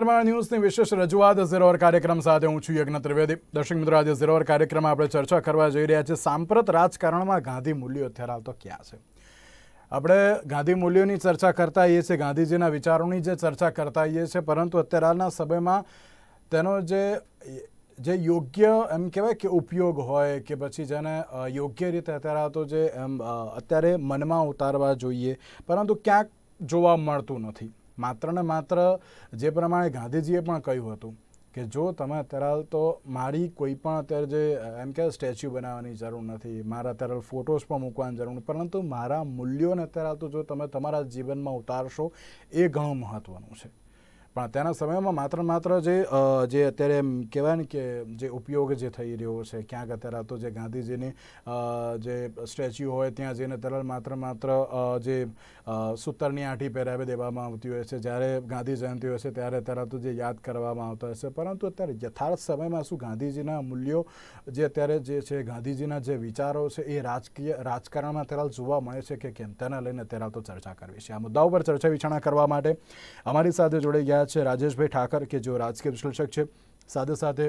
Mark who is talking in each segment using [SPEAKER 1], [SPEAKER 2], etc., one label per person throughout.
[SPEAKER 1] ન્યૂઝની વિશેષ રજૂઆત ઝેરોર કાર્યક્રમ સાથે હું છું યજ્ઞ ત્રિવેદી દર્શક મિત્રો આજે ઝેરોર કાર્યક્રમ આપણે ચર્ચા કરવા જઈ રહ્યા છીએ સાંપ્રત રાજકારણમાં ગાંધી મૂલ્યો અત્યારે હાલ તો ક્યાં છે આપણે ગાંધી મૂલ્યોની ચર્ચા કરતા હોઈએ છીએ ગાંધીજીના વિચારોની જે ચર્ચા કરતા હોઈએ છીએ પરંતુ અત્યારે હાલના સમયમાં તેનો જે જે યોગ્ય એમ કહેવાય કે ઉપયોગ હોય કે પછી જેને યોગ્ય રીતે અત્યારે તો જે એમ અત્યારે મનમાં ઉતારવા જોઈએ પરંતુ ક્યાંક જોવા મળતું નથી માત્ર ને માત્ર જે પ્રમાણે ગાંધીજીએ પણ કહ્યું હતું કે જો તમે અત્યારે તો મારી કોઈ પણ અત્યારે જે એમ કે સ્ટેચ્યુ બનાવવાની જરૂર નથી મારા અત્યારે ફોટોસ પણ મૂકવાની જરૂર નથી પરંતુ મારા મૂલ્યોને અત્યારે તો જો તમે તમારા જીવનમાં ઉતારશો એ ઘણું મહત્ત્વનું છે પણ અત્યારના સમયમાં માત્ર માત્ર જે જે અત્યારે કહેવાય ને કે જે ઉપયોગ જે થઈ રહ્યો છે ક્યાંક અત્યારે તો જે ગાંધીજીની જે સ્ટેચ્યુ હોય ત્યાં જઈને અત્યારે માત્ર માત્ર જે સૂતરની આંઠી પહેરાવી દેવામાં આવતી હોય છે જ્યારે ગાંધી જયંતિ હોય છે ત્યારે અત્યારે તો જે યાદ કરવામાં આવતા હશે પરંતુ અત્યારે યથાર્થ સમયમાં શું ગાંધીજીના મૂલ્યો જે અત્યારે જે છે ગાંધીજીના જે વિચારો છે એ રાજકીય રાજકારણમાં અત્યારે જોવા મળે છે કે કેમ તેના લઈને અત્યારે તો ચર્ચા કરવી છે આ મુદ્દાઓ પર ચર્ચા વિચારણા કરવા માટે અમારી સાથે જોડાઈ ગયા રહ્યા છે રાજેશભાઈ ઠાકર કે જો રાજકીય વિશ્લેષક છે સાથે સાથે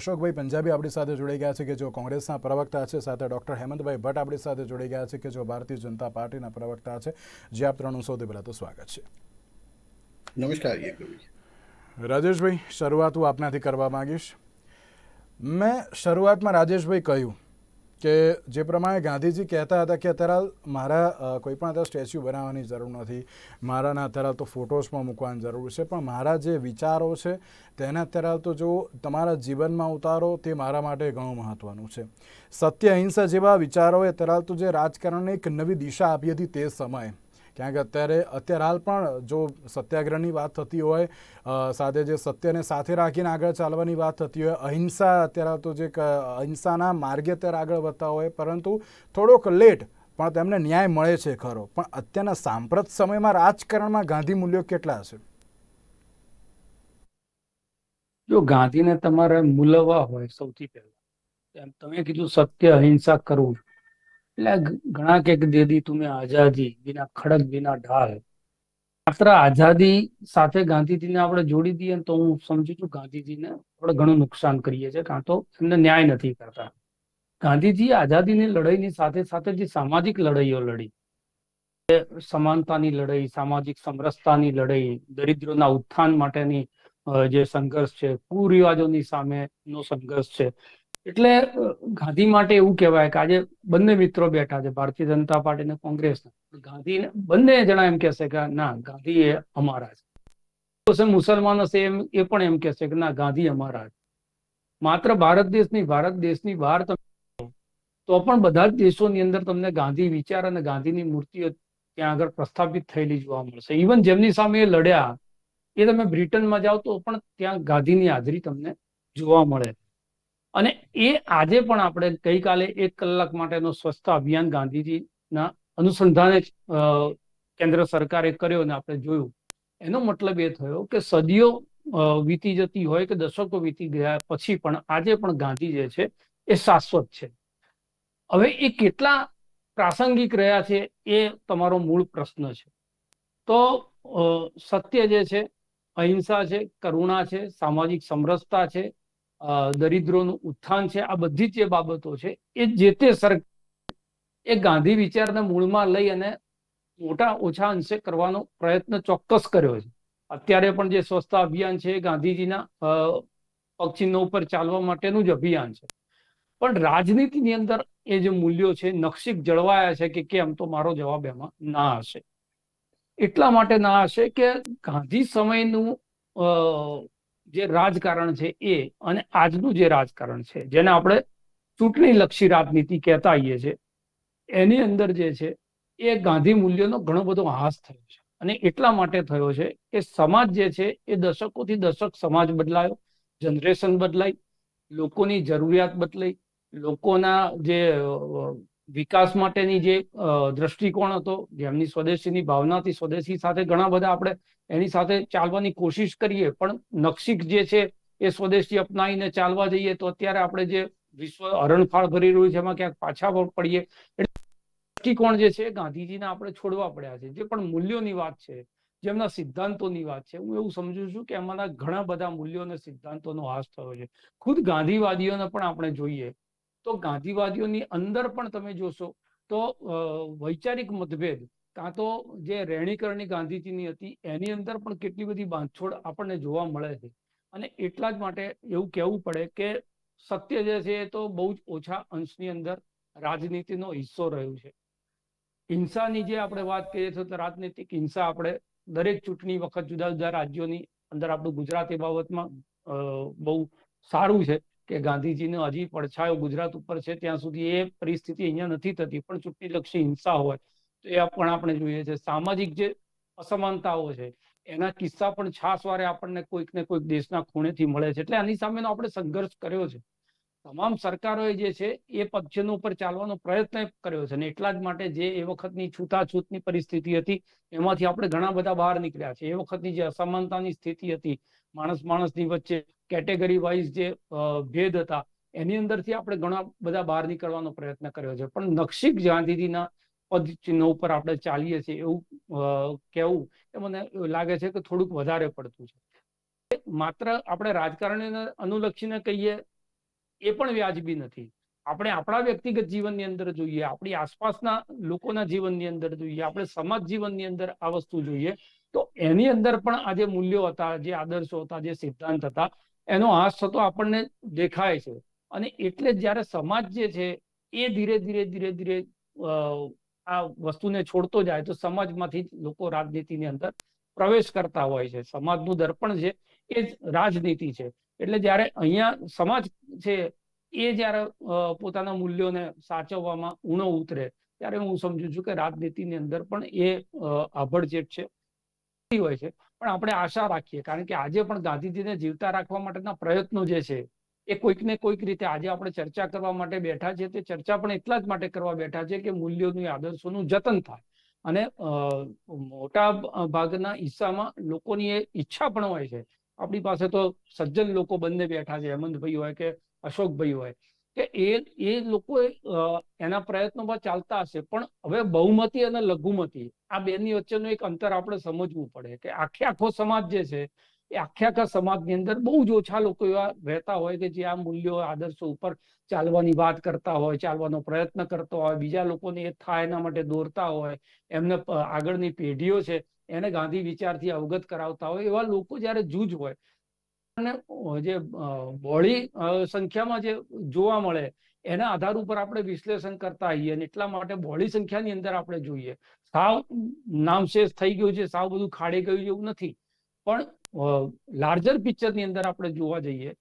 [SPEAKER 1] અશોકભાઈ પંજાબી આપણી સાથે જોડાઈ ગયા છે કે જો કોંગ્રેસના પ્રવક્તા છે સાથે ડૉક્ટર હેમંતભાઈ ભટ્ટ આપણી સાથે જોડાઈ ગયા છે કે જો ભારતીય જનતા પાર્ટીના પ્રવક્તા છે જે આપ ત્રણનું સૌથી પહેલાં તો સ્વાગત છે
[SPEAKER 2] નમસ્કાર
[SPEAKER 1] રાજેશભાઈ શરૂઆત હું આપનાથી કરવા માગીશ મેં શરૂઆતમાં રાજેશભાઈ કહ્યું કે જે પ્રમાણે ગાંધીજી કહેતા હતા કે અત્યારે મારા કોઈ પણ અત્યારે સ્ટેચ્યુ બનાવવાની જરૂર નથી મારાના અત્યારે તો ફોટોસમાં મૂકવાની જરૂર છે પણ મારા જે વિચારો છે તેને અત્યારે તો જો તમારા જીવનમાં ઉતારો તે મારા માટે ઘણું મહત્ત્વનું છે સત્ય અહિંસા જેવા વિચારોએ અત્યારે તો જે રાજકારણને એક નવી દિશા આપી હતી તે સમયે ક્યાંક અત્યારે અત્યારે હાલ પણ જો સત્યાગ્રહની વાત થતી હોય સાથે જે સત્યને સાથે રાખીને આગળ ચાલવાની વાત થતી હોય અહિંસા અત્યારે તો જે અહિંસાના માર્ગે અત્યારે આગળ વધતા હોય પરંતુ થોડોક લેટ પણ તેમને ન્યાય મળે છે ખરો પણ અત્યારના સાંપ્રત સમયમાં રાજકારણમાં ગાંધી મૂલ્યો કેટલા છે
[SPEAKER 3] જો ગાંધીને તમારે મૂલવવા હોય સૌથી પહેલા તમે કીધું સત્ય અહિંસા કરવું એટલે ઘણા કે દે તુમે આઝાદી બિના ખડક બિના ઢાલ માત્ર આઝાદી સાથે ગાંધીજીને આપણે જોડી દઈએ તો હું સમજુ છું ગાંધીજીને આપણે ઘણું નુકસાન કરીએ છીએ કાં તો એમને ન્યાય નથી કરતા ગાંધીજી આઝાદીની લડાઈની સાથે સાથે જે સામાજિક લડાઈઓ લડી સમાનતાની લડાઈ સામાજિક સમરસતાની લડાઈ દરિદ્રોના ઉત્થાન માટેની જે સંઘર્ષ છે કુરિવાજોની સામેનો સંઘર્ષ છે એટલે ગાંધી માટે એવું કહેવાય કે આજે બંને મિત્રો બેઠા છે ભારતીય જનતા પાર્ટી અને કોંગ્રેસના ગાંધી બંને જણા એમ કહેશે કે ના ગાંધી એ અમારા છે મુસલમાન હશે એમ એ પણ એમ કહેશે કે ના ગાંધી અમારા છે માત્ર ભારત દેશની ભારત દેશની બહાર તમે તો પણ બધા જ દેશોની અંદર તમને ગાંધી વિચાર અને ગાંધીની મૂર્તિઓ ત્યાં આગળ પ્રસ્થાપિત થયેલી જોવા મળશે ઇવન જેમની સામે લડ્યા એ તમે બ્રિટનમાં જાઓ તો પણ ત્યાં ગાંધીની હાજરી તમને જોવા મળે અને એ આજે પણ આપણે ગઈકાલે એક કલાક માટેનો સ્વચ્છતા અભિયાન ગાંધીજીના અનુસંધાને કેન્દ્ર સરકારે કર્યો અને આપણે જોયું એનો મતલબ એ થયો કે સદીઓ વીતી જતી હોય કે દશકો વીતી ગયા પછી પણ આજે પણ ગાંધી જે છે એ શાશ્વત છે હવે એ કેટલા પ્રાસંગિક રહ્યા છે એ તમારો મૂળ પ્રશ્ન છે તો સત્ય જે છે અહિંસા છે કરુણા છે સામાજિક સમરસતા છે દરિદ્રોનું ઉત્થાન છે આ બધી જે બાબતો છે એ જે તે સર એ ગાંધી વિચારને મૂળમાં લઈ અને મોટા ઓછા અંશે કરવાનો પ્રયત્ન ચોક્કસ કર્યો છે અત્યારે પણ જે સ્વચ્છતા અભિયાન છે ગાંધીજીના પગચિહ્નો ઉપર ચાલવા માટેનું જ અભિયાન છે પણ રાજનીતિની અંદર એ જે મૂલ્યો છે નક્ષિક જળવાયા છે કે કેમ તો મારો જવાબ એમાં ના હશે એટલા માટે ના હશે કે ગાંધી સમયનું જે રાજકારણ છે એ અને આજનું જે રાજકારણ છે જેને આપણે ચૂંટણી લક્ષી રાજનીતિ કહેતા આવીએ છીએ એની અંદર જે છે એ ગાંધી મૂલ્યનો ઘણો બધો હાસ થયો છે અને એટલા માટે થયો છે કે સમાજ જે છે એ દશકોથી દશક સમાજ બદલાયો જનરેશન બદલાઈ લોકોની જરૂરિયાત બદલાઈ લોકોના જે વિકાસ માટેની જે દ્રષ્ટિકોણ હતો જેમની સ્વદેશીની ભાવનાથી સ્વદેશી સાથે ઘણા બધા આપણે એની સાથે ચાલવાની કોશિશ કરીએ પણ નક્ષિક જે છે એ સ્વદેશી અપનાવીને ચાલવા જઈએ તો અત્યારે આપણે જે વિશ્વ હરણફાળ ભરી રહ્યું છે એમાં ક્યાંક પાછા પડીએ એટલે દ્રષ્ટિકોણ જે છે ગાંધીજીને આપણે છોડવા પડ્યા છે જે પણ મૂલ્યોની વાત છે જેમના સિદ્ધાંતોની વાત છે હું એવું સમજુ છું કે એમાંના ઘણા બધા મૂલ્યો અને સિદ્ધાંતોનો હાસ થયો છે ખુદ ગાંધીવાદીઓને પણ આપણે જોઈએ તો ગાંધીવાદીઓની અંદર પણ તમે જોશો તો વૈચારિક મતભેદ કાં તો જે રહેણીકરણી ગાંધીજીની હતી એની અંદર પણ કેટલી બધી બાંધછોડ આપણને જોવા મળે છે અને એટલા જ માટે એવું કહેવું પડે કે સત્ય જે છે એ તો બહુ જ ઓછા અંશની અંદર રાજનીતિનો હિસ્સો રહ્યું છે હિંસાની જે આપણે વાત કરીએ છીએ તો રાજનીતિક હિંસા આપણે દરેક ચૂંટણી વખત જુદા જુદા રાજ્યોની અંદર આપણું ગુજરાત એ બાબતમાં બહુ સારું છે કે ગાંધીજીનો હજી પડછાયો ગુજરાત ઉપર છે ત્યાં સુધી એ પરિસ્થિતિ અહીંયા નથી થતી પણ ચૂંટણીલક્ષી હિંસા હોય તો એ પણ આપણે જોઈએ છે સામાજિક જે અસમાનતાઓ છે એના કિસ્સા પણ છાસવારે આપણને કોઈક ને કોઈક દેશના ખૂણેથી મળે છે એટલે આની સામેનો આપણે સંઘર્ષ કર્યો છે તમામ સરકારોએ જે છે એ પક્ષનો ઉપર ચાલવાનો પ્રયત્ન કર્યો છે અને એટલા જ માટે જે એ વખતની છૂતાછૂતની પરિસ્થિતિ હતી એમાંથી આપણે ઘણા બધા બહાર નીકળ્યા છે એ વખતની જે અસમાનતાની સ્થિતિ હતી માણસ માણસની વચ્ચે કેટેગરી વાઇઝ જે ભેદ હતા એની અંદરથી આપણે ઘણા બધા બહાર નીકળવાનો પ્રયત્ન કર્યો છે પણ નક્ષિક ગાંધીજીના પદચિહ્નો ઉપર આપણે ચાલીએ છીએ એવું કહેવું એ મને લાગે છે કે થોડુંક વધારે પડતું છે માત્ર આપણે રાજકારણને અનુલક્ષીને કહીએ એ પણ વ્યાજબી નથી આપણે આપણા વ્યક્તિગત જીવનની અંદર જોઈએ આપણી આસપાસના લોકોના જીવનની અંદર જોઈએ આપણે સમાજ જીવનની અંદર આ વસ્તુ જોઈએ તો એની અંદર પણ આ જે મૂલ્યો હતા જે આદર્શો હતા જે સિદ્ધાંત હતા એનો હાસ થતો આપણને દેખાય છે અને એટલે જયારે સમાજ જે છે એ ધીરે ધીરે ધીરે ધીરે આ વસ્તુને છોડતો જાય તો સમાજમાંથી લોકો રાજનીતિની અંદર પ્રવેશ કરતા હોય છે સમાજનું દર્પણ છે એ જ રાજનીતિ છે એટલે જયારે અહીંયા સમાજ છે એ જ્યારે પોતાના મૂલ્યોને સાચવવામાં ઊણો ઉતરે ત્યારે હું સમજુ છું કે રાજનીતિની અંદર પણ એ આભડજેટ છે ખોટી હોય છે પણ આપણે આશા રાખીએ કારણ કે આજે પણ ગાંધીજીને જીવતા રાખવા માટેના પ્રયત્નો જે છે એ કોઈક ને કોઈક રીતે આજે આપણે ચર્ચા કરવા માટે બેઠા છે તે ચર્ચા પણ એટલા જ માટે કરવા બેઠા છે કે મૂલ્યોનું આદર્શોનું જતન થાય અને મોટા ભાગના હિસ્સામાં લોકોની એ ઈચ્છા પણ હોય છે આપણી પાસે તો સજ્જન લોકો બંને બેઠા છે હેમંતભાઈ હોય કે અશોકભાઈ હોય કે એ એ લોકો એના પ્રયત્નોમાં ચાલતા હશે પણ હવે બહુમતી અને લઘુમતી આ બેની વચ્ચેનું એક અંતર આપણે સમજવું પડે કે આખે આખો સમાજ જે છે એ આખે આખા સમાજની અંદર બહુ જ ઓછા લોકો એવા રહેતા હોય કે જે આ મૂલ્યો આદર્શો ઉપર ચાલવાની વાત કરતા હોય ચાલવાનો પ્રયત્ન કરતા હોય બીજા લોકોને એ થાય એના માટે દોરતા હોય એમને આગળની પેઢીઓ છે એને ગાંધી વિચારથી અવગત કરાવતા હોય એવા લોકો જ્યારે જૂજ હોય જે બહોળી સંખ્યામાં જે જોવા મળે એના આધાર ઉપર આપણે વિશ્લેષણ કરતા આવીએ અને એટલા માટે બોળી સંખ્યાની અંદર આપણે જોઈએ સાવ નામશેષ થઈ ગયું છે સાવ બધું ખાડે ગયું એવું નથી પણ લાર્જર પિક્ચરની અંદર આપણે જોવા જઈએ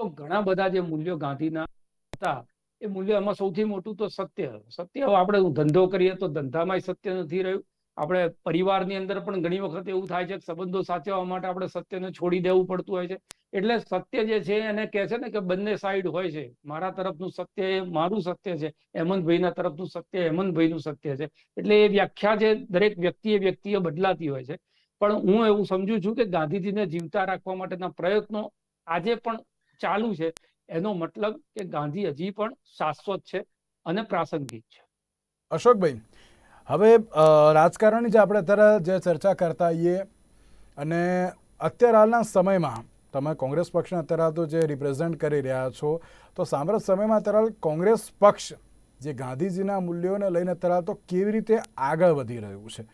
[SPEAKER 3] તો ઘણા બધા જે મૂલ્યો ગાંધીના હતા એ મૂલ્ય એમાં સૌથી મોટું તો સત્ય સત્ય આપણે ધંધો કરીએ તો ધંધામાં સત્ય નથી રહ્યું આપણે પરિવારની અંદર પણ ઘણી વખત એવું થાય છે સંબંધો સાચવવા માટે આપણે સત્યને છોડી દેવું પડતું હોય છે એટલે સત્ય જે છે એને કહે છે ને કે બંને સાઈડ હોય છે મારા તરફનું સત્ય એ મારું સત્ય છે હેમંતભાઈના તરફનું સત્ય હેમંતભાઈનું સત્ય છે એટલે એ વ્યાખ્યા જે દરેક વ્યક્તિએ વ્યક્તિએ બદલાતી હોય છે પણ હું એવું સમજુ છું કે ગાંધીજીને જીવતા રાખવા માટેના પ્રયત્નો આજે પણ ચાલુ છે એનો મતલબ કે ગાંધી હજી પણ શાશ્વત છે અને પ્રાસંગિક છે
[SPEAKER 1] અશોકભાઈ હવે રાજકારણની જે આપણે અત્યારે જે ચર્ચા કરતા આવીએ અને અત્યારે હાલના સમયમાં તમે કોંગ્રેસ પક્ષને અત્યારે તો જે રિપ્રેઝેન્ટ કરી રહ્યા છો તો સાંપ્રત સમયમાં અત્યારે કોંગ્રેસ પક્ષ જે ગાંધીજીના મૂલ્યોને લઈને અત્યારે તો કેવી રીતે આગળ વધી રહ્યું છે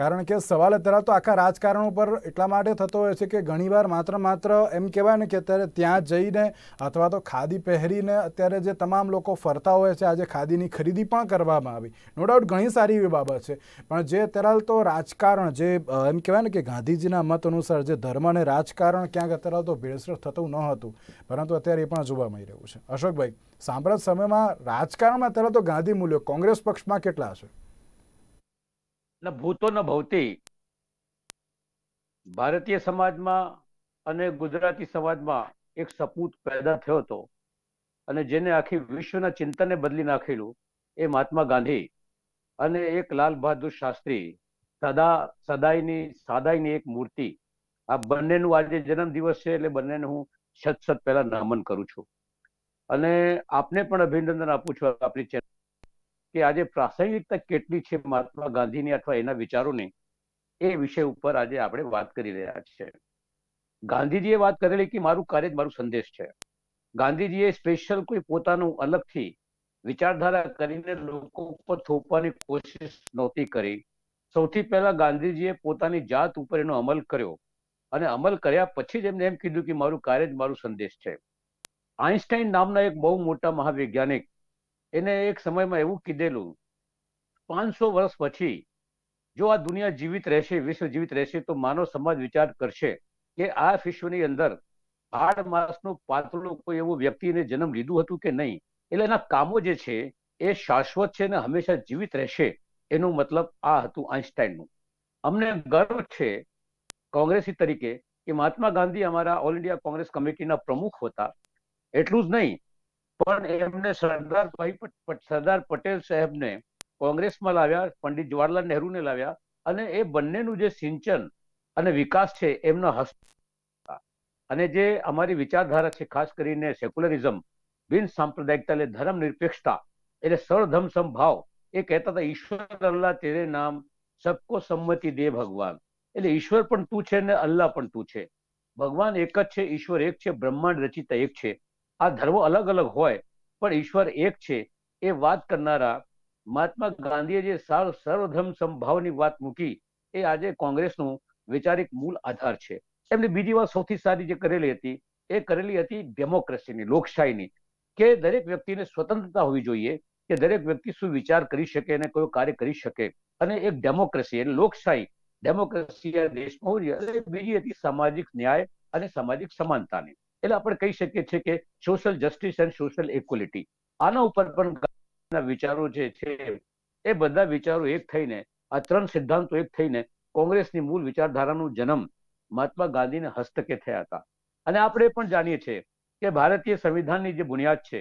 [SPEAKER 1] કારણ કે સવાલ અત્યારે તો આખા રાજકારણ ઉપર એટલા માટે થતો હોય છે કે ઘણીવાર માત્ર માત્ર એમ કહેવાય ને કે અત્યારે ત્યાં જઈને અથવા તો ખાદી પહેરીને અત્યારે જે તમામ લોકો ફરતા હોય છે આજે ખાદીની ખરીદી પણ કરવામાં આવી નો ડાઉટ ઘણી સારી એવી બાબત છે પણ જે અત્યારે તો રાજકારણ જે એમ કહેવાય ને કે ગાંધીજીના મત અનુસાર જે ધર્મ અને રાજકારણ ક્યાંક અત્યારે તો ભેળસર થતું ન હતું પરંતુ અત્યારે એ પણ જોવા મળી રહ્યું છે અશોકભાઈ સાંપ્રત સમયમાં રાજકારણમાં અત્યારે તો ગાંધી મૂલ્યો કોંગ્રેસ પક્ષમાં કેટલા છે
[SPEAKER 4] ન ભૂતો ન ભવતી ભારતીય સમાજમાં અને ગુજરાતી સમાજમાં એક સપૂત પેદા થયો હતો અને જેને આખી વિશ્વના ચિંતનને બદલી નાખેલું એ મહાત્મા ગાંધી અને એક લાલ બહાદુર શાસ્ત્રી સદા સદાયની સાદાઈની એક મૂર્તિ આ બંનેનું આજે જન્મ દિવસ છે એટલે બંનેને હું સત સત પહેલા નમન કરું છું અને આપને પણ અભિનંદન આપું છું આપની કે આજે પ્રાસંગિકતા કેટલી છે મહાત્મા ગાંધીની અથવા એના વિચારોની એ વિષય ઉપર આજે આપણે વાત કરી રહ્યા છે ગાંધીજીએ વાત કરેલી કે મારું કાર્ય જ મારું સંદેશ છે ગાંધીજીએ સ્પેશિયલ કોઈ પોતાનું અલગથી વિચારધારા કરીને લોકો ઉપર થોપવાની કોશિશ નહોતી કરી સૌથી પહેલા ગાંધીજીએ પોતાની જાત ઉપર એનો અમલ કર્યો અને અમલ કર્યા પછી જ એમને એમ કીધું કે મારું કાર્ય જ મારું સંદેશ છે આઈન્સ્ટાઈન નામના એક બહુ મોટા મહાવૈજ્ઞાનિક એને એક સમયમાં એવું કીધેલું પાંચસો વર્ષ પછી જો આ દુનિયા જીવિત રહેશે વિશ્વ જીવિત રહેશે તો માનવ સમાજ વિચાર કરશે કે આ વિશ્વની અંદર આઠ માસનું પાતળું કોઈ એવું વ્યક્તિને જન્મ લીધું હતું કે નહીં એટલે એના કામો જે છે એ શાશ્વત છે ને હંમેશા જીવિત રહેશે એનો મતલબ આ હતું આઈન્સ્ટાઈનનું અમને ગર્વ છે કોંગ્રેસી તરીકે કે મહાત્મા ગાંધી અમારા ઓલ ઇન્ડિયા કોંગ્રેસ કમિટીના પ્રમુખ હતા એટલું જ નહીં પણ એમને સરદારભાઈ સરદાર પટેલ સાહેબને કોંગ્રેસમાં લાવ્યા પંડિત જવાહરલાલ નહેરુને લાવ્યા અને એ બંનેનું જે સિંચન અને વિકાસ છે એમનો હસ્ત અને જે અમારી વિચારધારા છે ખાસ કરીને સેક્યુલરિઝમ બિન સાંપ્રદાયિકતા એટલે ધર્મ નિરપેક્ષતા એટલે સરધમ સંભાવ એ કહેતા હતા ઈશ્વર અલ્લાહ તેરે નામ સબકો સંમતિ દે ભગવાન એટલે ઈશ્વર પણ તું છે ને અલ્લાહ પણ તું છે ભગવાન એક જ છે ઈશ્વર એક છે બ્રહ્માંડ રચિતા એક છે આ ધર્મ અલગ અલગ હોય પણ ઈશ્વર એક છે એ વાત કરનારા મહાત્મા ગાંધીએ જે સર્વધર્મ સંભાવની વાત મૂકી એ આજે કોંગ્રેસનું વૈચારિક મૂળ આધાર છે એમની બીજી વાત સૌથી સારી જે કરેલી હતી એ કરેલી હતી ડેમોક્રેસીની લોકશાહીની કે દરેક વ્યક્તિને સ્વતંત્રતા હોવી જોઈએ કે દરેક વ્યક્તિ શું વિચાર કરી શકે અને કયો કાર્ય કરી શકે અને એક ડેમોક્રેસી એટલે લોકશાહી ડેમોક્રેસી દેશમાં હોવી જોઈએ બીજી હતી સામાજિક ન્યાય અને સામાજિક સમાનતાની એટલે આપણે કહી શકીએ છીએ કે social justice and social equality આના ઉપર પણ વિચારો જે છે એ બધા વિચારો એક થઈને આ ત્રણ સિદ્ધાંતો એક થઈને કોંગ્રેસની મૂળ વિચારધારાનો જન્મ મહાત્મા ગાંધીના હસ્તકે થયા હતા અને આપણે પણ જાણીએ છીએ કે ભારતીય સંવિધાનની જે બુનિયાદ છે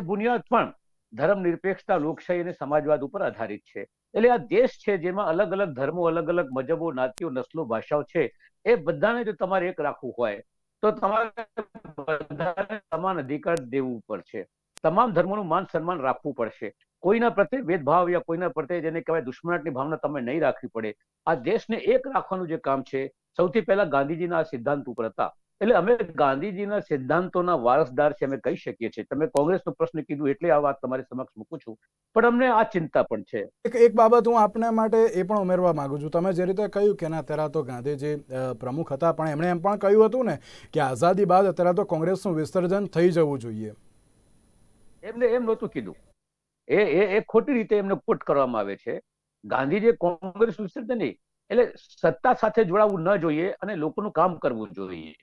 [SPEAKER 4] એ બુનિયાદ પણ ધર્મ નિરપેક્ષતા લોકશાહી અને સમાજવાદ ઉપર આધારિત છે એટલે આ દેશ છે જેમાં અલગ અલગ ધર્મો અલગ અલગ મજબો નાતીઓ નસ્લો ભાષાઓ છે એ બધાને જો તમારે એક રાખવું હોય તો તમારે સમાન અધિકાર દેવું પડશે તમામ ધર્મોનું માન સન્માન રાખવું પડશે કોઈના પ્રત્યે ભેદભાવ યા કોઈના પ્રત્યે જેને કહેવાય દુશ્મનાટની ભાવના તમે નહીં રાખવી પડે આ દેશને એક રાખવાનું જે કામ છે સૌથી પહેલા ગાંધીજીના આ સિદ્ધાંત ઉપર હતા એટલે અમે ગાંધીજીના સિદ્ધાંતોના વારસદાર છે અમે કહી શકીએ છીએ તમે કોંગ્રેસનો પ્રશ્ન કીધું એટલે આ વાત તમારી સમક્ષ મૂકું છું પણ અમને આ ચિંતા પણ છે
[SPEAKER 1] એક એક બાબત હું આપના માટે એ પણ ઉમેરવા માંગુ છું તમે જે રીતે કહ્યું કે ના અત્યારે તો ગાંધીજી પ્રમુખ હતા પણ એમણે એમ પણ કહ્યું હતું ને કે આઝાદી બાદ અત્યારે તો કોંગ્રેસનું વિસર્જન થઈ જવું જોઈએ
[SPEAKER 4] એમને એમ નહોતું કીધું એ એ એ ખોટી રીતે એમને કોટ કરવામાં આવે છે ગાંધીજીએ કોંગ્રેસ વિસર્જન નહીં એટલે સત્તા સાથે જોડાવું ન જોઈએ અને લોકોનું કામ કરવું જોઈએ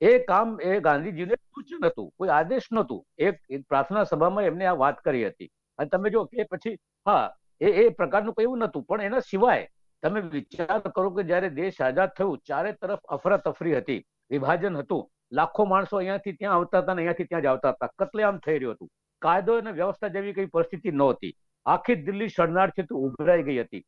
[SPEAKER 4] એ કામ એ ગાંધીજીને સૂચન હતું કોઈ આદેશ નતું એક પ્રાર્થના સભામાં એમને આ વાત કરી હતી અને તમે જો કે પછી હા એ એ પ્રકારનું કઈ એવું પણ એના સિવાય તમે વિચાર કરો કે જ્યારે દેશ આઝાદ થયું ચારે તરફ અફરાતફરી હતી વિભાજન હતું લાખો માણસો અહીંયાથી ત્યાં આવતા હતા અને અહીંયાથી ત્યાં જ આવતા હતા કતલેઆમ થઈ રહ્યું હતું કાયદો અને વ્યવસ્થા જેવી કઈ પરિસ્થિતિ નહોતી આખી દિલ્હી શરણાર્થી ઉભરાઈ ગઈ હતી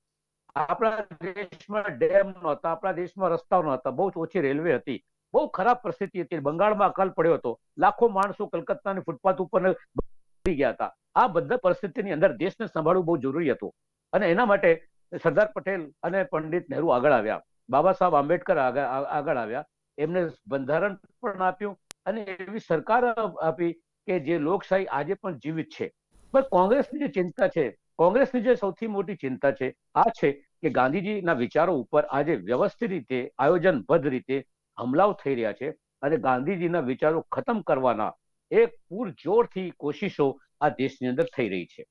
[SPEAKER 4] આપણા દેશમાં ડેમ નહોતા આપણા દેશમાં રસ્તાઓ નહોતા બહુ જ ઓછી રેલવે હતી બહુ ખરાબ પરિસ્થિતિ હતી બંગાળમાં અકાલ પડ્યો હતો લાખો માણસો કલકત્તાની ફૂટપાથ ઉપર ગયા હતા આ બધા પરિસ્થિતિની અંદર દેશને સંભાળવું બહુ જરૂરી હતું અને એના માટે સરદાર પટેલ અને પંડિત નહેરુ આગળ આવ્યા બાબા સાહેબ આંબેડકર આગળ આવ્યા એમને બંધારણ પણ આપ્યું અને એવી સરકાર આપી કે જે લોકશાહી આજે પણ જીવિત છે બસ કોંગ્રેસની જે ચિંતા છે કોંગ્રેસની જે સૌથી મોટી ચિંતા છે આ છે કે ગાંધીજીના વિચારો ઉપર આજે વ્યવસ્થિત રીતે આયોજનબદ્ધ રીતે હમલાઓ થઈ રહ્યા છે અને ગાંધીજીના વિચારો ખતમ કરવાના એક જોરથી કોશિશો આ દેશની અંદર થઈ રહી છે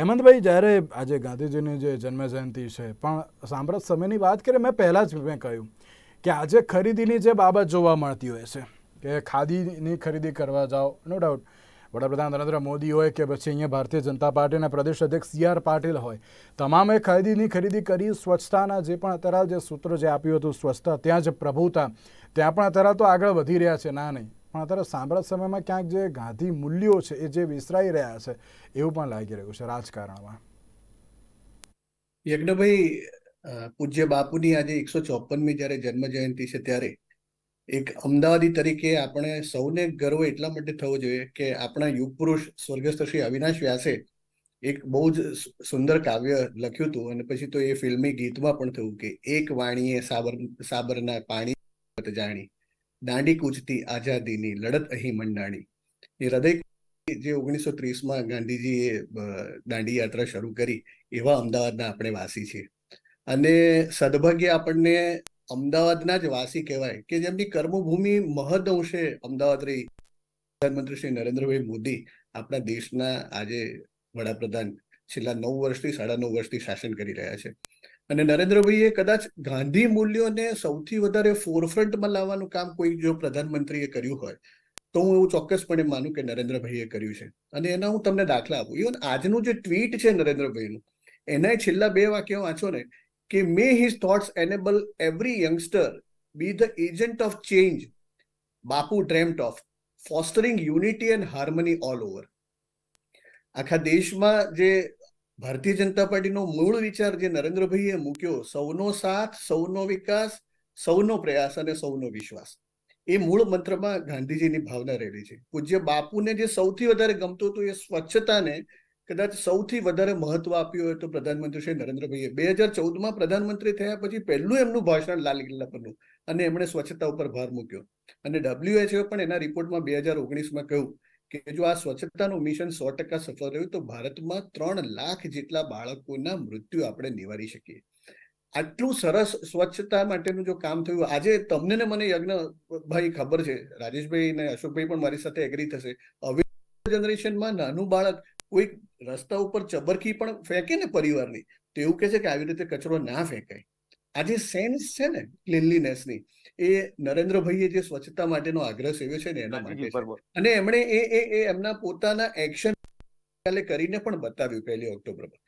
[SPEAKER 1] હેમંતભાઈ જ્યારે આજે ગાંધીજીની જે જન્મ જન્મજયંતિ છે પણ સાંપ્રત સમયની વાત કરીએ મેં પહેલાં જ મેં કહ્યું કે આજે ખરીદીની જે બાબત જોવા મળતી હોય છે કે ખાદીની ખરીદી કરવા જાઓ નો ડાઉટ વડાપ્રધાન નરેન્દ્ર મોદી હોય કે પછી અહીંયા ભારતીય જનતા પાર્ટીના પ્રદેશ અધ્યક્ષ સી આર પાટીલ હોય તમામે ખરીદીની ખરીદી કરી સ્વચ્છતાના જે પણ અત્યારે જે સૂત્ર જે આપ્યું હતું સ્વચ્છતા ત્યાં જ પ્રભુતા ત્યાં પણ અત્યારે તો આગળ વધી રહ્યા છે ના નહીં પણ અત્યારે સાંભળત સમયમાં ક્યાંક જે ગાંધી મૂલ્યો છે એ જે વિસરાઈ રહ્યા છે એવું પણ લાગી રહ્યું છે રાજકારણમાં યજ્ઞભાઈ
[SPEAKER 2] પૂજ્ય બાપુની આજે એકસો ચોપનમી જ્યારે જન્મ જયંતિ છે ત્યારે એક અમદાવાદી તરીકે આપણે સૌને ગર્વ એટલા માટે થવો જોઈએ કે આપણા યુગપુરુષ સ્વર્ગસ્થ શ્રી અવિનાશ વ્યાસે એક બહુ જ સુંદર કાવ્ય લખ્યું હતું અને પછી તો એ ફિલ્મી ગીતમાં પણ થયું કે એક વાણીએ સાબર સાબરના પાણી જાણી દાંડી કૂચતી આઝાદીની લડત અહીં મંડાણી એ હૃદય જે ઓગણીસો ત્રીસમાં ગાંધીજીએ દાંડી યાત્રા શરૂ કરી એવા અમદાવાદના આપણે વાસી છીએ અને સદભાગ્ય આપણને અમદાવાદના જ વાસી કહેવાય કે જેમની કર્મભૂમિ મહદ અંશે અમદાવાદ રહી પ્રધાનમંત્રી શ્રી નરેન્દ્રભાઈ મોદી આપણા દેશના આજે વડાપ્રધાન છેલ્લા નવ વર્ષથી સાડા નવ વર્ષથી શાસન કરી રહ્યા છે અને નરેન્દ્રભાઈએ કદાચ ગાંધી મૂલ્યોને સૌથી વધારે ફોરફ્રન્ટમાં લાવવાનું કામ કોઈ જો પ્રધાનમંત્રીએ કર્યું હોય તો હું એવું ચોક્કસપણે માનું કે નરેન્દ્રભાઈએ કર્યું છે અને એના હું તમને દાખલા આપું ઇવન આજનું જે ટ્વીટ છે નરેન્દ્રભાઈનું એના છેલ્લા બે વાક્યો વાંચો ને કે may his thoughts enable every youngster be the agent of change Bapu dreamt of fostering unity and harmony all over આખા દેશમાં જે ભારતીય જનતા પાર્ટીનો મૂળ વિચાર જે નરેન્દ્રભાઈએ મૂક્યો સૌનો સાથ સૌનો વિકાસ સૌનો પ્રયાસ અને સૌનો વિશ્વાસ એ મૂળ મંત્રમાં ગાંધીજીની ભાવના રહેલી છે પૂજ્ય બાપુને જે સૌથી વધારે ગમતું હતું એ સ્વચ્છતાને કદાચ સૌથી વધારે મહત્વ આપ્યું હોય તો પ્રધાનમંત્રી શ્રી નરેન્દ્રભાઈએ બે હજાર ચૌદમાં પ્રધાનમંત્રી થયા પછી પહેલું એમનું ભાષણ લાલ કિલ્લા પરનું અને એમણે સ્વચ્છતા ઉપર ભાર મૂક્યો અને ડબ્લ્યુએચઓ પણ એના રિપોર્ટમાં બે હજાર ઓગણીસમાં કહ્યું કે જો આ સ્વચ્છતાનું મિશન સો ટકા સફળ રહ્યું તો ભારતમાં ત્રણ લાખ જેટલા બાળકોના મૃત્યુ આપણે નિવારી શકીએ આટલું સરસ સ્વચ્છતા માટેનું જો કામ થયું આજે તમને ને મને યજ્ઞભાઈ ખબર છે રાજેશભાઈ ને અશોકભાઈ પણ મારી સાથે એગ્રી થશે હવે જનરેશનમાં નાનું બાળક કોઈક રસ્તા ઉપર ચબરખી પણ ફેંકે ને પરિવારની તો એવું કહે છે કે આવી રીતે કચરો ના ફેંકાય આ જે સેન્સ છે ને ક્લિનલીનેસની એ નરેન્દ્રભાઈએ જે સ્વચ્છતા માટેનો આગ્રહ સેવ્યો છે ને એના માટે અને એમણે એ એ એમના પોતાના એક્શન કાલે કરીને પણ બતાવ્યું પહેલી ઓક્ટોબરમાં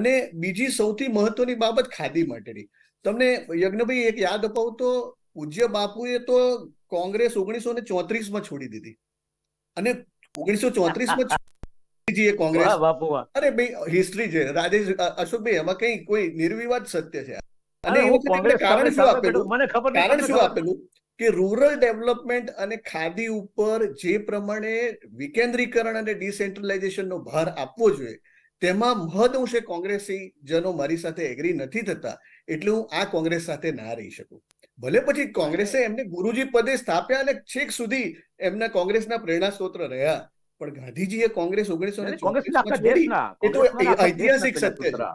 [SPEAKER 2] અને બીજી સૌથી મહત્વની બાબત ખાદી માટેની તમને યજ્ઞભાઈ એક યાદ અપાવું તો પૂજ્ય બાપુએ તો કોંગ્રેસ ઓગણીસો ને ચોત્રીસમાં છોડી દીધી અને ઓગણીસો ચોત્રીસમાં બીજી એ કોંગ્રેસ અરે ભાઈ હિસ્ટ્રી છે રાજેશ અશોકભાઈ એમાં કઈ કોઈ નિર્વિવાદ સત્ય છે અને કારણ શું આપેલું કારણ શું આપેલું કે રૂરલ ડેવલપમેન્ટ અને ખાદી ઉપર જે પ્રમાણે વિકેન્દ્રીકરણ અને ડિસેન્ટ્રલાઇઝેશનનો ભાર આપવો જોઈએ તેમાં મહદ અંશે કોંગ્રેસી જનો મારી સાથે એગ્રી નથી થતા એટલે હું આ કોંગ્રેસ સાથે ના રહી શકું ભલે પછી કોંગ્રેસે એમને ગુરુજી પદે સ્થાપ્યા અને છેક સુધી એમના કોંગ્રેસના પ્રેરણા સ્ત્રોત રહ્યા પણ ગાંધીજીએ કોંગ્રેસ ઓગણીસો એ તો ઐતિહાસિક સત્ય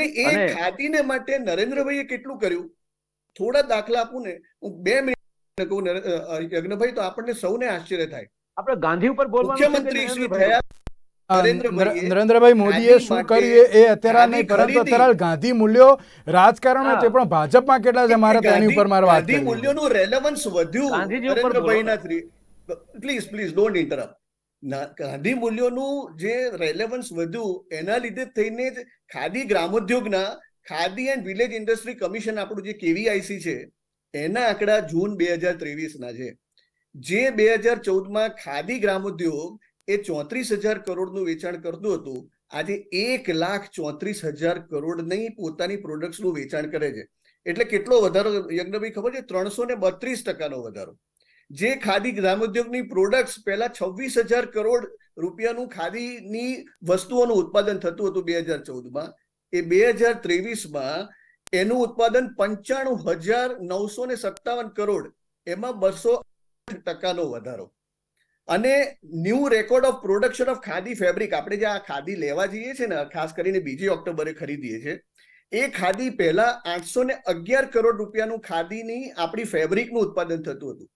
[SPEAKER 2] છે એ ખાતીને માટે નરેન્દ્રભાઈએ કેટલું કર્યું થોડા દાખલા આપું ને હું બે મિનિટ કહું યજ્ઞભાઈ તો આપણને સૌને આશ્ચર્ય થાય આપણે ગાંધી ઉપર બોલવાનું મુખ્યમંત્રી શ્રી થયા નરેન્દ્રભાઈ મોદીએ શું કર્યું એ અત્યારે નહીં પરંતુ અત્યારે
[SPEAKER 1] ગાંધી મૂલ્યો રાજકારણ તે પણ ભાજપમાં કેટલા છે મારે તેની ઉપર મારે વાત ગાંધી મૂલ્યોનું
[SPEAKER 2] રેલેવન્સ વધ્યું નરેન્દ્રભાઈના please please don't interrupt Gandhi મૂલ્યોનું જે રેલેવન્સ વધ્યું એના લીધે થઈને જ ખાદી ગ્રામોદ્યોગના khadi and village industry commission આપણું જે કેવીઆઈસી છે એના આંકડા જૂન બે હજાર ત્રેવીસના છે જે બે હજાર ચૌદમાં ખાદી ગ્રામોદ્યોગ એ ચોત્રીસ હજાર કરોડનું વેચાણ કરતું હતું આજે એક લાખ ચોત્રીસ હજાર કરોડની પોતાની પ્રોડક્ટ્સનું વેચાણ કરે છે એટલે કેટલો વધારો યજ્ઞભાઈ ખબર છે ત્રણસો ને બત્રીસ ટકાનો વધારો જે ખાદી ગ્રામોદ્યોગની પ્રોડક્ટ્સ પહેલા છવ્વીસ હજાર કરોડ રૂપિયાનું ખાદીની વસ્તુઓનું ઉત્પાદન થતું હતું બે હજાર ચૌદમાં એ બે હજાર ત્રેવીસમાં એનું ઉત્પાદન પંચાણું હજાર નવસો ને સત્તાવન કરોડ એમાં બસો ટકાનો વધારો અને new record of production of khadi fabric આપણે જે આ ખાદી લેવા જઈએ છીએ ને ખાસ કરીને બીજી ઓક્ટોબરે ખરીદીએ છીએ એ ખાદી પહેલા આઠસો ને અગિયાર કરોડ રૂપિયાનું ખાદીની આપણી ફેબ્રિકનું ઉત્પાદન થતું હતું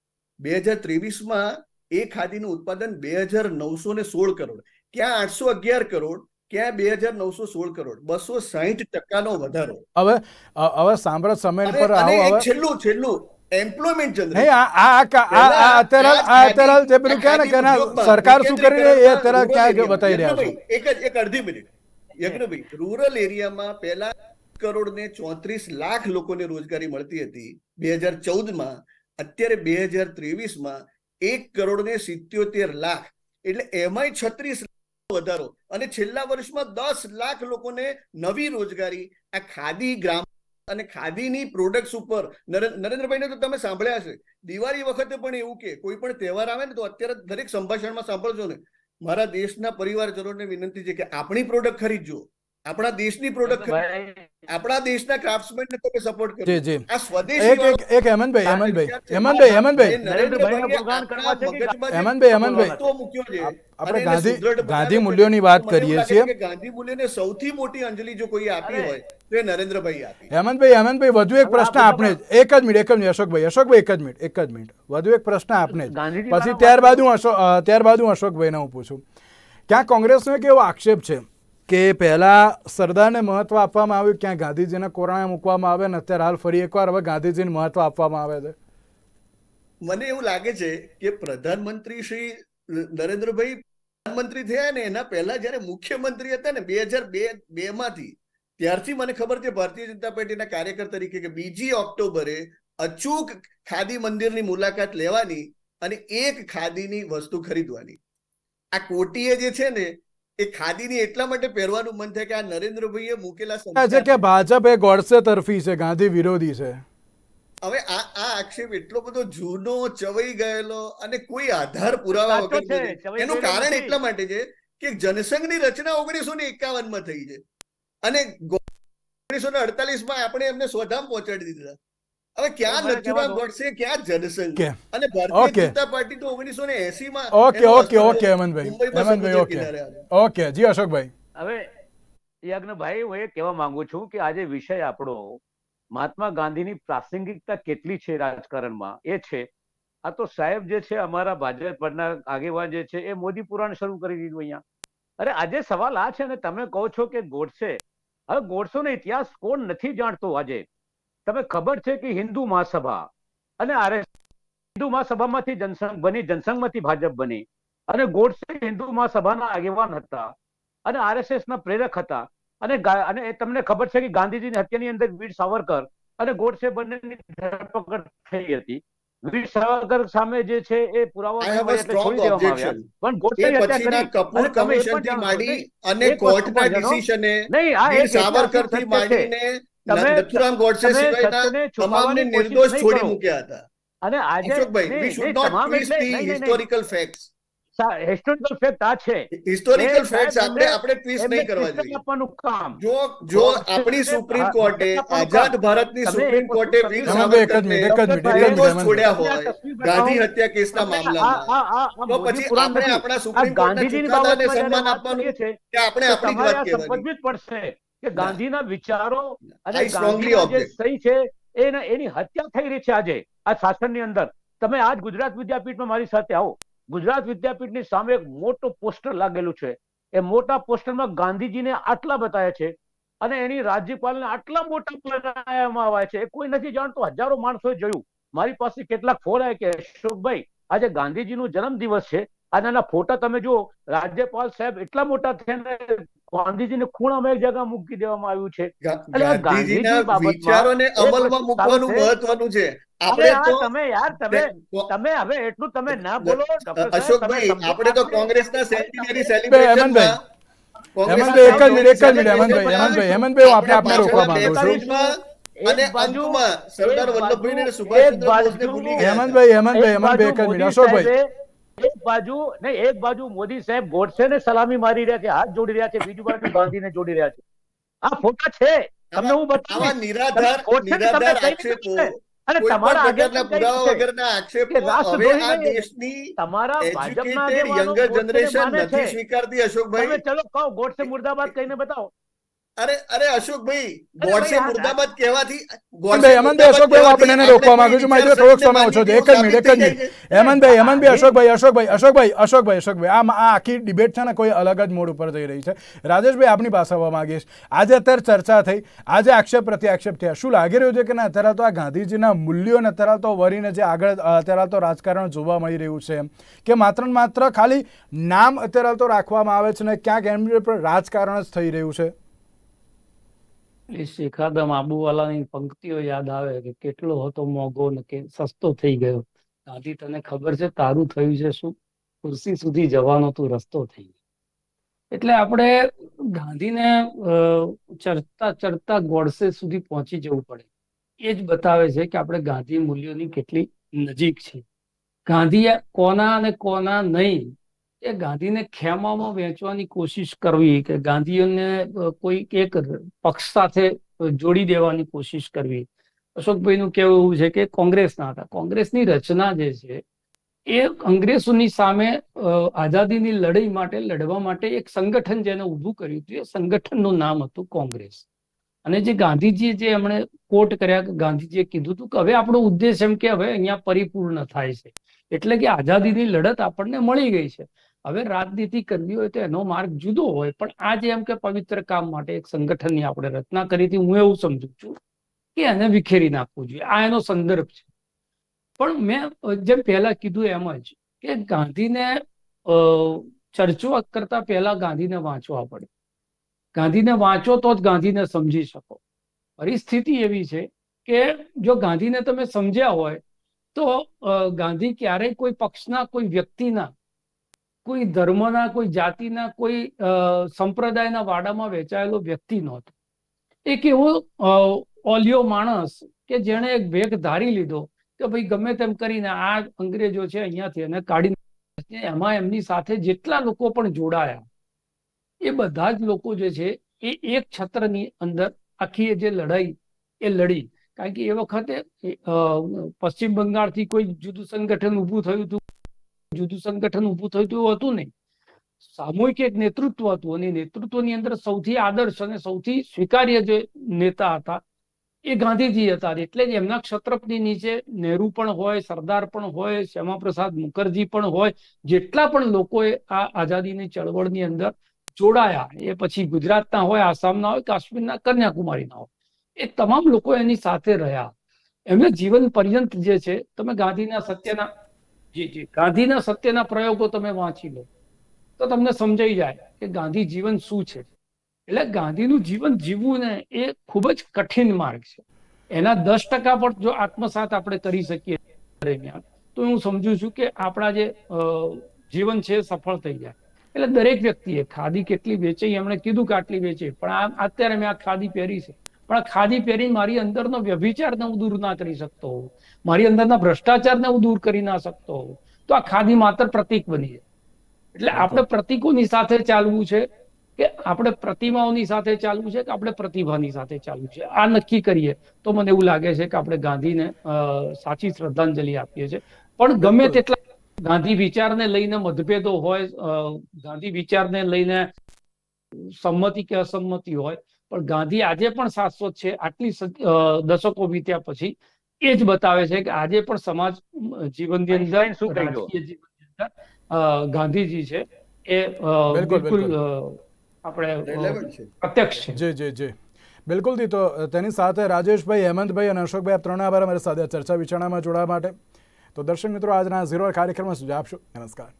[SPEAKER 2] બે હજાર ત્રેવીસમાં એ ખાદીનું ઉત્પાદન બે હજાર નવસો ને સોળ કરોડ ક્યાં આઠસો અગિયાર કરોડ ક્યાં બે હજાર નવસો સોળ કરોડ બસો સાહીઠ ટકાનો વધારો હવે
[SPEAKER 1] હવે સાંભળો સમય પર છેલ્લું છેલ્લું ક્યાં રહ્યા
[SPEAKER 2] એક જ એક અડધી મિનિટ રૂરલ એરિયામાં પહેલા કરોડ ચોત્રીસ લાખ લોકોને રોજગારી મળતી હતી બે હજાર ચૌદમાં અત્યારે બે હજાર ત્રેવીસમાં એક કરોડ ને સિત્યોતેર લાખ એટલે એમાંય છત્રીસ વધારો અને છેલ્લા વર્ષમાં દસ લાખ લોકોને નવી રોજગારી આ ખાદી ગ્રામ અને ખાદીની પ્રોડક્ટ્સ ઉપર નરેન્દ્રભાઈને તો તમે સાંભળ્યા હશે દિવાળી વખતે પણ એવું કે કોઈ પણ તહેવાર આવે ને તો અત્યારે દરેક સંભાષણમાં સાંભળજો ને મારા દેશના પરિવારજનોને વિનંતી છે કે આપણી પ્રોડક્ટ ખરીદજો આપણા દેશની પ્રોડક્ટ આપણા દેશના ક્રાફ્ટમેન ને તમે સપોર્ટ કરો જી આ સ્વદેશી એક એક
[SPEAKER 1] એક હેમંતભાઈ હેમંતભાઈ હેમંતભાઈ હેમંતભાઈ
[SPEAKER 2] હેમંતભાઈ હેમંતભાઈ તો મૂક્યો છે આપણે ગાંધી ગાંધી મૂલ્યોની વાત કરીએ છીએ ગાંધી મૂલ્યને સૌથી મોટી અંજલિ જો કોઈ આપી હોય તો એ નરેન્દ્રભાઈ આપી
[SPEAKER 1] હેમંતભાઈ હેમંતભાઈ વધુ એક પ્રશ્ન આપણે એક જ મિનિટ એક જ મિનિટ અશોકભાઈ અશોકભાઈ એક જ મિનિટ એક જ મિનિટ વધુ એક પ્રશ્ન આપને પછી ત્યારબાદ હું અશોક ત્યારબાદ હું અશોકભાઈને હું પૂછું ક્યાં કોંગ્રેસનો કેવો આક્ષેપ છે કે પહેલાં સરદારને મહત્ત્વ આપવામાં આવ્યું ક્યાં ગાંધીજીને કોરણે મૂકવામાં આવે ને અત્યારે હાલ ફરી એકવાર હવે ગાંધીજીને મહત્વ આપવામાં આવે છે
[SPEAKER 2] મને એવું લાગે છે કે પ્રધાનમંત્રી શ્રી નરેન્દ્રભાઈ પ્રધાનમંત્રી થયા ને એના પહેલા જ્યારે મુખ્યમંત્રી હતા ને બે હજાર બે બે માંથી ત્યારથી મને ખબર છે ભારતીય જનતા પાર્ટીના કાર્યકર તરીકે કે બીજી ઓક્ટોબરે અચૂક ખાદી મંદિરની મુલાકાત લેવાની અને એક ખાદીની વસ્તુ ખરીદવાની આ કોટીએ જે છે ને એ ખાદીની એટલા માટે પહેરવાનું મન થાય કે આ નરેન્દ્રભાઈએ મૂકેલા છે કે
[SPEAKER 1] ભાજપ એ ગોડસે તરફી છે ગાંધી વિરોધી છે
[SPEAKER 2] હવે આ આ આક્ષેપ એટલો બધો જૂનો ચવાઈ ગયેલો અને કોઈ આધાર પુરાવા વગર એનું કારણ એટલા માટે છે કે જનસંઘની રચના ઓગણીસો ને એકાવન માં થઈ છે અને ઓગણીસો ને અડતાલીસ માં આપણે એમને સ્વધામ પહોંચાડી દીધા હવે ક્યાં નથુરામ ગોડસે ક્યાં જનસંઘ અને ભારતીય જનતા પાર્ટી તો ઓગણીસો ને એસી માં okay okay okay Hemantbhai Hemantbhai okay
[SPEAKER 1] okay જી અશોકભાઈ
[SPEAKER 4] હવે યજ્ઞભાઈ હું એ કહેવા માંગુ છું કે આજે વિષય આપણો મહાત્મા ગાંધીની પ્રાસંગિકતા કેટલી છે રાજકારણમાં એ છે આ તો સાહેબ જે છે અમારા ભાજપ પરના આગેવાન જે છે એ મોદી પુરાણ શરૂ કરી દીધું અહીંયા અરે આજે સવાલ આ છે ને તમે કહો છો કે ગોડસે હવે ગોડસોનો ઇતિહાસ કોણ નથી જાણતો આજે તમે ખબર છે કે હિન્દુ મહાસભા અને આરએસ હિન્દુ મહાસભામાંથી જનસંઘ બની જનસંઘમાંથી ભાજપ બની અને ગોડસે હિન્દુ મહાસભાના આગેવાન હતા અને આરએસએસ ના પ્રેરક હતા અને અને તમને ખબર છે કે ગાંધીજીની હત્યાની અંદર વીર સાવરકર અને ગોડસે બંનેની ધરપકડ થઈ હતી વીર સાવરકર સામે જે છે એ પુરાવા પણ ગોડસે હત્યા કપૂર કમિશન થી માંડી અને કોર્ટના ડિસિશને વીર સાવરકર થી માંડીને
[SPEAKER 1] નથુરામ ગોડસે તમામને નિર્દોષ છોડી મૂક્યા હતા
[SPEAKER 4] અને આજે Ashokbhai we should not twist the historical facts historical fact આ છે હિસ્ટોરિકલ ફેક્ટ્સ આપણે આપણે ટ્વિસ્ટ નહીં કરવા જોઈએ આપવાનું કામ જો જો આપણી સુપ્રીમ કોર્ટે આઝાદ
[SPEAKER 2] ભારતની સુપ્રીમ કોર્ટે વીર સાવરકરને નિર્દોષ છોડ્યા હોય ગાંધી હત્યા કેસના મામલામાં તો પછી આપણે આપણા સુપ્રીમ કોર્ટના ચુકાદાને સન્માન આપવાનું કે આપણે આપણી વાત કહેવાની
[SPEAKER 4] પડશે કે ગાંધીના વિચારો અને જે સહી છે એના એની હત્યા થઈ રહી છે આજે આ શાસનની અંદર તમે આજ ગુજરાત વિદ્યાપીઠમાં મારી સાથે આવો ગુજરાત વિદ્યાપીઠની સામે એક મોટો પોસ્ટર લાગેલું છે એ મોટા પોસ્ટરમાં ગાંધીજીને આટલા બતાવ્યા છે અને એની રાજ્યપાલને આટલા મોટા બનાવવામાં આવ્યા છે કોઈ નથી જાણતો હજારો માણસોએ જોયું મારી પાસે કેટલાક ફોન આવ્યા કે અશોકભાઈ આજે ગાંધીજીનો દિવસ છે અને એના ફોટા તમે જુઓ રાજ્યપાલ સાહેબ એટલા મોટા થઈને ગાંધીજીને ખૂણામાં એક જગ્યા મૂકી દેવામાં આવ્યું છે એટલે ગાંધીજીના વિચારોને અમલમાં મૂકવાનું મહત્વનું
[SPEAKER 2] છે આપણે તો
[SPEAKER 4] તમે યાર તમે
[SPEAKER 2] તમે હવે એટલું તમે ના બોલો અશોકભાઈ આપણે તો કોંગ્રેસના સેન્ટિનરી સેલિબ્રેશનમાં
[SPEAKER 1] હેમંતભાઈ એક જ મિનિટ એક જ મિનિટ હેમંતભાઈ હેમંતભાઈ હેમંતભાઈ હું આપને આપને રોકવા માંગુ છું હેમંતભાઈ
[SPEAKER 2] હેમંતભાઈ હેમંતભાઈ એક
[SPEAKER 1] જ મિનિટ અશોકભાઈ
[SPEAKER 4] એક બાજુ ને એક બાજુ મોદી સાહેબ ગોડસે ને સલામી મારી રહ્યા છે હાથ જોડી રહ્યા છે બીજી બાજુ ગાંધીને જોડી રહ્યા છે આ ફોટા છે તમને હું બતાવું નિરાધાર નિરાધાર આક્ષેપો અને તમારા આગળના પુરાવા વગરના
[SPEAKER 2] આક્ષેપો હવે આ દેશની તમારા ભાજપના યંગર જનરેશન નથી સ્વીકારતી અશોકભાઈ ચલો કહો ગોડસે મુર્દાબાદ કહીને બતાવો અરે અરે અશોકભાઈ ગોડસે મુર્દાબાદ કહેવાથી
[SPEAKER 1] ગોડસે હેમંતભાઈ અશોકભાઈ આપણે રોકવા માંગુ છું મારી થોડોક સમય ઓછો છે એક જ મિનિટ એક જ મિનિટ હેમંતભાઈ હેમંતભાઈ અશોકભાઈ અશોકભાઈ અશોકભાઈ અશોકભાઈ અશોકભાઈ આમ આ આખી ડિબેટ છે ને કોઈ અલગ જ મોડ ઉપર જઈ રહી છે રાજેશભાઈ આપની પાસે આવવા માંગીશ આજે અત્યારે ચર્ચા થઈ આજે આક્ષેપ પ્રતિ આક્ષેપ થયા શું લાગી રહ્યું છે કે ના અત્યારે તો આ ગાંધીજીના મૂલ્યોને અત્યારે તો વરીને જે આગળ અત્યારે તો રાજકારણ જોવા મળી રહ્યું છે એમ કે માત્ર ને માત્ર ખાલી નામ અત્યારે તો રાખવામાં આવે છે ને ક્યાંક એમ પણ રાજકારણ જ થઈ રહ્યું છે
[SPEAKER 3] એ આબુવાલાની પંક્તિઓ યાદ આવે કે કેટલો હતો મોંઘો ને કે સસ્તો થઈ ગયો દાદી તને ખબર છે તારું થયું છે શું ખુરશી સુધી જવાનો તું રસ્તો થઈ એટલે આપણે ગાંધીને ચડતા ચડતા ગોડસે સુધી પહોંચી જવું પડે એ જ બતાવે છે કે આપણે ગાંધી મૂલ્યોની કેટલી નજીક છે ગાંધી કોના અને કોના નહીં કે ગાંધીને ખેમામાં વહેંચવાની કોશિશ કરવી કે ગાંધીઓને કોઈ એક પક્ષ સાથે જોડી દેવાની કોશિશ કરવી અશોકભાઈનું કહેવું એવું છે કે કોંગ્રેસના હતા કોંગ્રેસની રચના જે છે એ અંગ્રેજોની સામે આઝાદીની લડાઈ માટે લડવા માટે એક સંગઠન જેને ઊભું કર્યું હતું એ સંગઠનનું નામ હતું કોંગ્રેસ અને જે ગાંધીજી જે એમણે કોટ કર્યા કે ગાંધીજીએ કીધું હતું કે હવે આપણો ઉદ્દેશ એમ કે હવે અહીંયા પરિપૂર્ણ થાય છે એટલે કે આઝાદીની લડત આપણને મળી ગઈ છે હવે રાજનીતિ કરવી હોય તો એનો માર્ગ જુદો હોય પણ આજે એમ કે પવિત્ર કામ માટે એક સંગઠનની આપણે રચના કરી હતી હું એવું સમજુ છું કે એને વિખેરી નાખવું જોઈએ આ એનો સંદર્ભ છે પણ મેં જેમ પહેલા કીધું એમ જ કે ગાંધીને ચર્ચો કરતા પહેલા ગાંધીને વાંચવા પડે ગાંધીને વાંચો તો જ ગાંધીને સમજી શકો પરિસ્થિતિ એવી છે કે જો ગાંધીને તમે સમજ્યા હોય તો ગાંધી ક્યારેય કોઈ પક્ષના કોઈ વ્યક્તિના કોઈ ધર્મના કોઈ જાતિના કોઈ સંપ્રદાયના વાડામાં વેચાયેલો વ્યક્તિ નહોતો એક એવો ઓલિયો માણસ કે જેણે એક ભેગ ધારી લીધો કે ભાઈ ગમે તેમ કરીને આ અંગ્રેજો છે અહીંયાથી એને કાઢી એમાં એમની સાથે જેટલા લોકો પણ જોડાયા એ બધા જ લોકો જે છે એ એક છત્રની અંદર આખી જે લડાઈ એ લડી કારણ કે એ વખતે પશ્ચિમ બંગાળથી કોઈ જુદું સંગઠન ઊભું થયું હતું જુદું સંગઠન ઊભું થયું તેવું હતું નહીં સામૂહિક એક નેતૃત્વ હતું અને નેતૃત્વની અંદર સૌથી આદર્શ અને સૌથી સ્વીકાર્ય જે નેતા હતા એ ગાંધીજી હતા એટલે જ એમના ક્ષત્રપની નીચે નહેરુ પણ હોય સરદાર પણ હોય શ્યામાપ્રસાદ મુખર્જી પણ હોય જેટલા પણ લોકોએ આ આઝાદીની ચળવળની અંદર જોડાયા એ પછી ગુજરાતના હોય આસામના હોય કાશ્મીરના કન્યાકુમારીના હોય એ તમામ લોકો એની સાથે રહ્યા એમને જીવન પર્યંત જે છે તમે ગાંધીના સત્યના જી જી ગાંધીના સત્યના પ્રયોગો તમે વાંચી લો તો તમને સમજાઈ જાય કે ગાંધી જીવન શું છે એટલે ગાંધીનું જીવન જીવવું ને એ ખૂબ જ કઠિન માર્ગ છે એના દસ ટકા પણ જો આત્મસાત આપણે કરી શકીએ દરમિયાન તો હું સમજુ છું કે આપણા જે જીવન છે સફળ થઈ જાય એટલે દરેક વ્યક્તિએ ખાદી કેટલી વેચી એમણે કીધું કે આટલી વેચી પણ આ અત્યારે મેં આ ખાદી પહેરી છે પણ ખાદી પહેરીને મારી અંદરનો વ્યભિચારને હું દૂર ના કરી શકતો હોઉં મારી અંદરના ભ્રષ્ટાચારને હું દૂર કરી ના શકતો તો આ ખાદી માત્ર પ્રતીક બની જાય એટલે આપણે પ્રતીકોની સાથે ચાલવું છે કે આપણે પ્રતિમાઓની સાથે ચાલવું છે કે આપણે પ્રતિભાની સાથે ચાલવું છે આ નક્કી કરીએ તો મને એવું લાગે છે કે આપણે ગાંધીને સાચી શ્રદ્ધાંજલિ આપીએ છીએ પણ ગમે તેટલા ગાંધી વિચારને લઈને મતભેદો હોય ગાંધી વિચારને લઈને સંમતિ કે અસંમતિ હોય પણ ગાંધી આજે પણ શાશ્વત છે આટલી દશકો વીત્યા પછી એ જ બતાવે છે કે આજે પણ સમાજ જીવન ની અંદર ગાંધીજી છે
[SPEAKER 1] એ બિલકુલ આપણે પ્રત્યક્ષ છે જી જી જી બિલકુલ તો તેની સાથે રાજેશભાઈ હેમંતભાઈ અને અશોકભાઈ આપ ત્રણ આભાર અમારી સાથે ચર્ચા વિચારણામાં જોડાવા માટે તો દર્શક મિત્રો આજના ઝીરો કાર્યક્રમમાં સુझाव આપશો નમસ્કાર